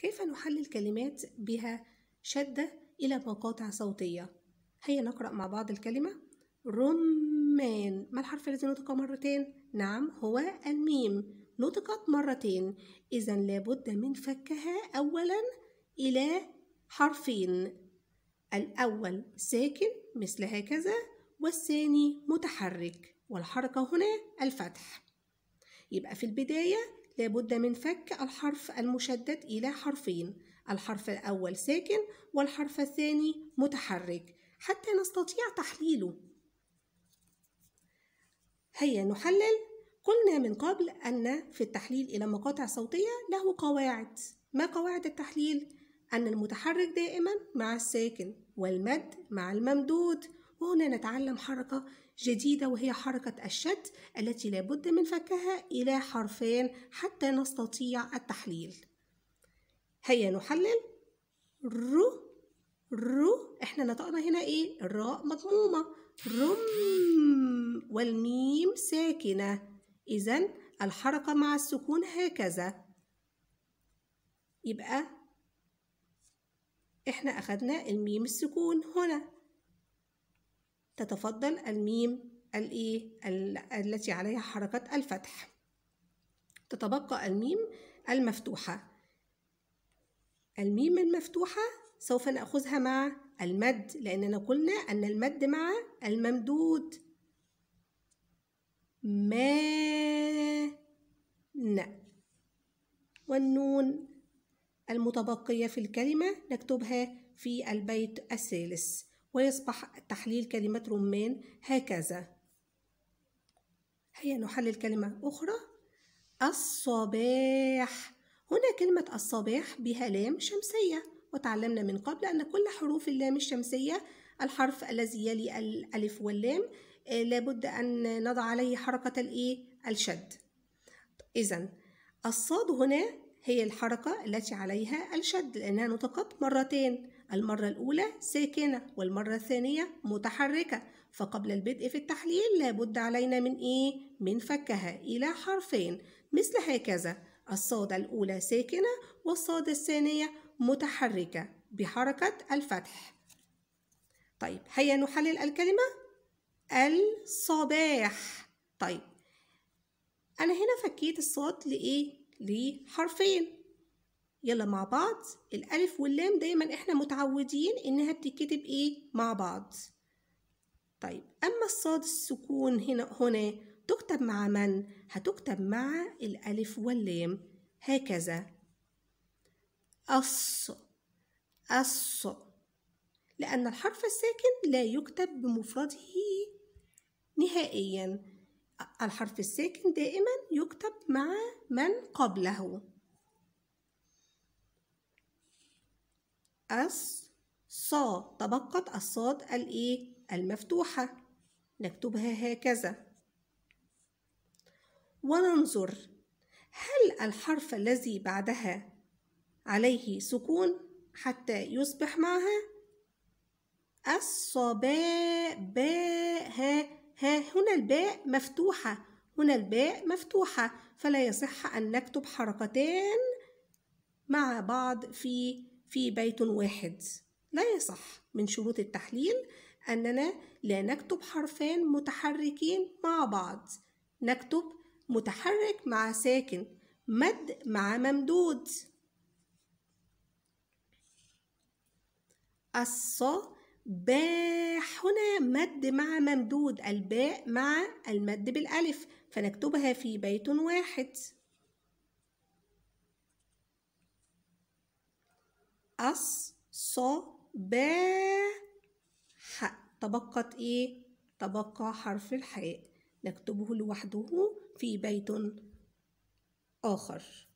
كيف نحلل كلمات بها شدة إلى مقاطع صوتية؟ هيا نقرأ مع بعض الكلمة رمان ما الحرف الذي نطق مرتين؟ نعم هو الميم نطقت مرتين إذا لابد من فكها أولا إلى حرفين الأول ساكن مثل هكذا والثاني متحرك والحركة هنا الفتح يبقى في البداية لابد من فك الحرف المشدد إلى حرفين الحرف الأول ساكن والحرف الثاني متحرك حتى نستطيع تحليله هيا نحلل قلنا من قبل أن في التحليل إلى مقاطع صوتية له قواعد ما قواعد التحليل؟ أن المتحرك دائما مع الساكن والمد مع الممدود وهنا نتعلم حركة جديدة وهي حركة الشد التي لابد من فكها إلى حرفين حتى نستطيع التحليل هيا نحلل رو رو احنا نطقنا هنا ايه الراء مضمومة رم والميم ساكنة إذا الحركة مع السكون هكذا يبقى احنا أخدنا الميم السكون هنا تتفضل الميم الإيه التي عليها حركة الفتح تتبقى الميم المفتوحة الميم المفتوحة سوف نأخذها مع المد لأننا قلنا أن المد مع الممدود ما ن والنون المتبقية في الكلمة نكتبها في البيت الثالث ويصبح تحليل كلمة رمان هكذا هيا نحلل كلمة أخرى الصباح هنا كلمة الصباح بها لام شمسية وتعلمنا من قبل أن كل حروف اللام الشمسية الحرف الذي يلي الألف واللام آه، لابد أن نضع عليه حركة الإيه؟ الشد إذا الصاد هنا هي الحركة التي عليها الشد لأنها نطقت مرتين المرة الأولى ساكنة والمرة الثانية متحركة فقبل البدء في التحليل لابد علينا من إيه؟ من فكها إلى حرفين مثل هكذا الصاد الأولى ساكنة والصاد الثانية متحركة بحركة الفتح طيب هيا نحلل الكلمة الصباح طيب أنا هنا فكيت الصاد لإيه؟ لحرفين يلا مع بعض الألف واللام دايما إحنا متعودين إنها بتتكتب إيه مع بعض طيب أما الصاد السكون هنا هنا تكتب مع من؟ هتكتب مع الألف واللام هكذا أص أص لأن الحرف الساكن لا يكتب بمفرده نهائيا الحرف الساكن دائما يكتب مع من قبله أس ص تبقت الصاد الإيه المفتوحة نكتبها هكذا وننظر هل الحرف الذي بعدها عليه سكون حتى يصبح معها الصباء باء ها ها هنا الباء مفتوحة هنا الباء مفتوحة فلا يصح أن نكتب حركتان مع بعض في في بيت واحد لا يصح من شروط التحليل أننا لا نكتب حرفان متحركين مع بعض نكتب متحرك مع ساكن مد مع ممدود الص باء هنا مد مع ممدود الباء مع المد بالألف فنكتبها في بيت واحد أص ص ح تبقت إيه؟ تبقى حرف الحاء نكتبه لوحده في بيت آخر